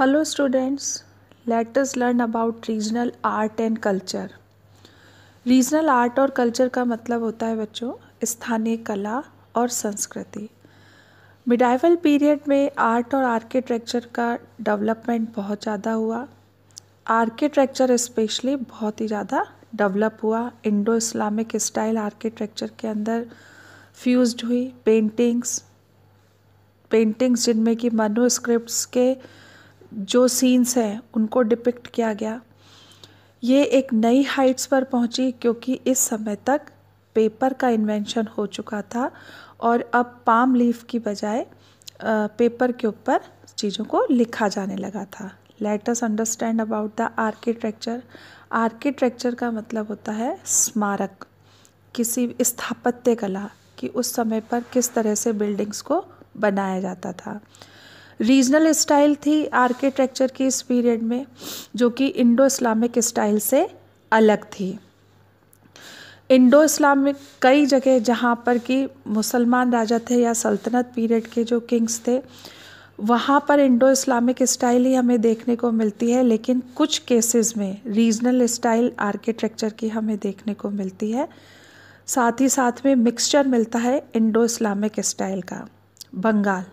hello students let us learn about regional art and culture regional art और कल्चर का मतलब होता है बच्चों स्थानीय कला और संस्कृति मिडाइवल पीरियड में आर्ट और आर्किटेक्चर का डेवलपमेंट बहुत ज़्यादा हुआ आर्किटेक्चर स्पेशली बहुत ही ज़्यादा डेवलप हुआ इंडो इस्लामिक स्टाइल आर्किटेक्चर के अंदर फ्यूज्ड हुई पेंटिंग्स पेंटिंग्स जिनमें कि मनोस्क्रिप्ट के जो सीन्स हैं उनको डिपिक्ट किया गया ये एक नई हाइट्स पर पहुंची क्योंकि इस समय तक पेपर का इन्वेंशन हो चुका था और अब पाम लीफ की बजाय पेपर के ऊपर चीज़ों को लिखा जाने लगा था let's understand about the architecture architecture का मतलब होता है स्मारक किसी स्थापत्य कला कि उस समय पर किस तरह से बिल्डिंग्स को बनाया जाता था रीजनल स्टाइल थी आर्किटेक्चर की इस पीरियड में जो कि इंडो इस्लामिक स्टाइल से अलग थी इंडो इस्लामिक कई जगह जहाँ पर कि मुसलमान राजा थे या सल्तनत पीरियड के जो किंग्स थे वहाँ पर इंडो इस्लामिक स्टाइल ही हमें देखने को मिलती है लेकिन कुछ केसेस में रीजनल स्टाइल आर्किटेक्चर की हमें देखने को मिलती है साथ ही साथ में मिक्सचर मिलता है इंडो इस्लामिक स्टाइल का बंगाल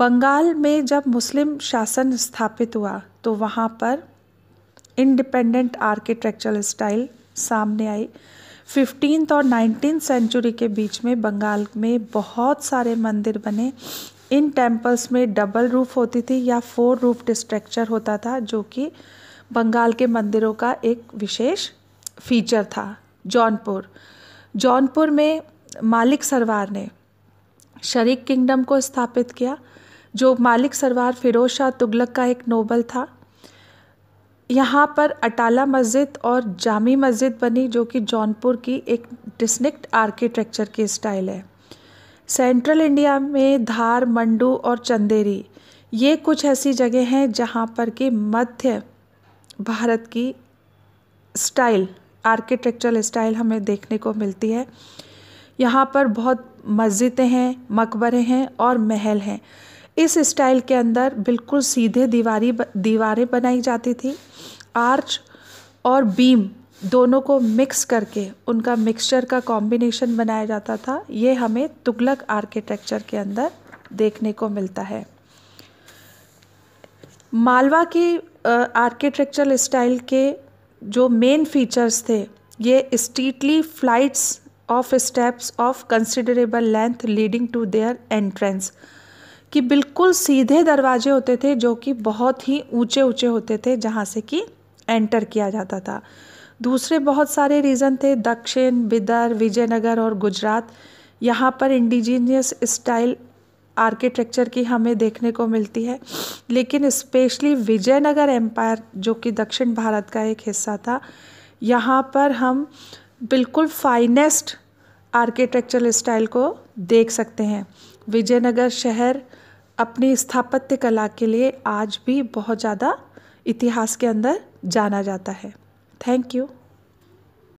बंगाल में जब मुस्लिम शासन स्थापित हुआ तो वहाँ पर इंडिपेंडेंट आर्किटेक्चरल स्टाइल सामने आई फिफ्टीन और नाइनटीन सेंचुरी के बीच में बंगाल में बहुत सारे मंदिर बने इन टेम्पल्स में डबल रूफ होती थी या फोर रूफ स्ट्रक्चर होता था जो कि बंगाल के मंदिरों का एक विशेष फीचर था जौनपुर जौनपुर में मालिक सरवार ने शरीक किंगडम को स्थापित किया जो मालिक सरवार फ़िरोज़ शाह तुगलक का एक नोबल था यहाँ पर अटाला मस्जिद और जामी मस्जिद बनी जो कि जौनपुर की एक डिस्निक्ट आर्किटेक्चर की स्टाइल है सेंट्रल इंडिया में धार मंडू और चंदेरी ये कुछ ऐसी जगह हैं जहाँ पर कि मध्य भारत की स्टाइल आर्किटेक्चरल स्टाइल हमें देखने को मिलती है यहाँ पर बहुत मस्जिदें हैं मकबरे हैं और महल हैं इस स्टाइल के अंदर बिल्कुल सीधे दीवारी दीवारें बनाई जाती थी आर्च और बीम दोनों को मिक्स करके उनका मिक्सचर का कॉम्बिनेशन बनाया जाता था ये हमें तुगलक आर्किटेक्चर के अंदर देखने को मिलता है मालवा की आर्किटेक्चरल स्टाइल के जो मेन फीचर्स थे ये stately flights of steps of considerable length leading to their entrance कि बिल्कुल सीधे दरवाजे होते थे जो कि बहुत ही ऊंचे ऊंचे होते थे जहाँ से कि एंटर किया जाता था दूसरे बहुत सारे रीज़न थे दक्षिण बिदर विजयनगर और गुजरात यहाँ पर इंडिजीनियस स्टाइल आर्किटेक्चर की हमें देखने को मिलती है लेकिन स्पेशली विजयनगर एम्पायर जो कि दक्षिण भारत का एक हिस्सा था यहाँ पर हम बिल्कुल फाइनेस्ट आर्किटेक्चरल स्टाइल को देख सकते हैं विजयनगर शहर अपनी स्थापत्य कला के लिए आज भी बहुत ज़्यादा इतिहास के अंदर जाना जाता है थैंक यू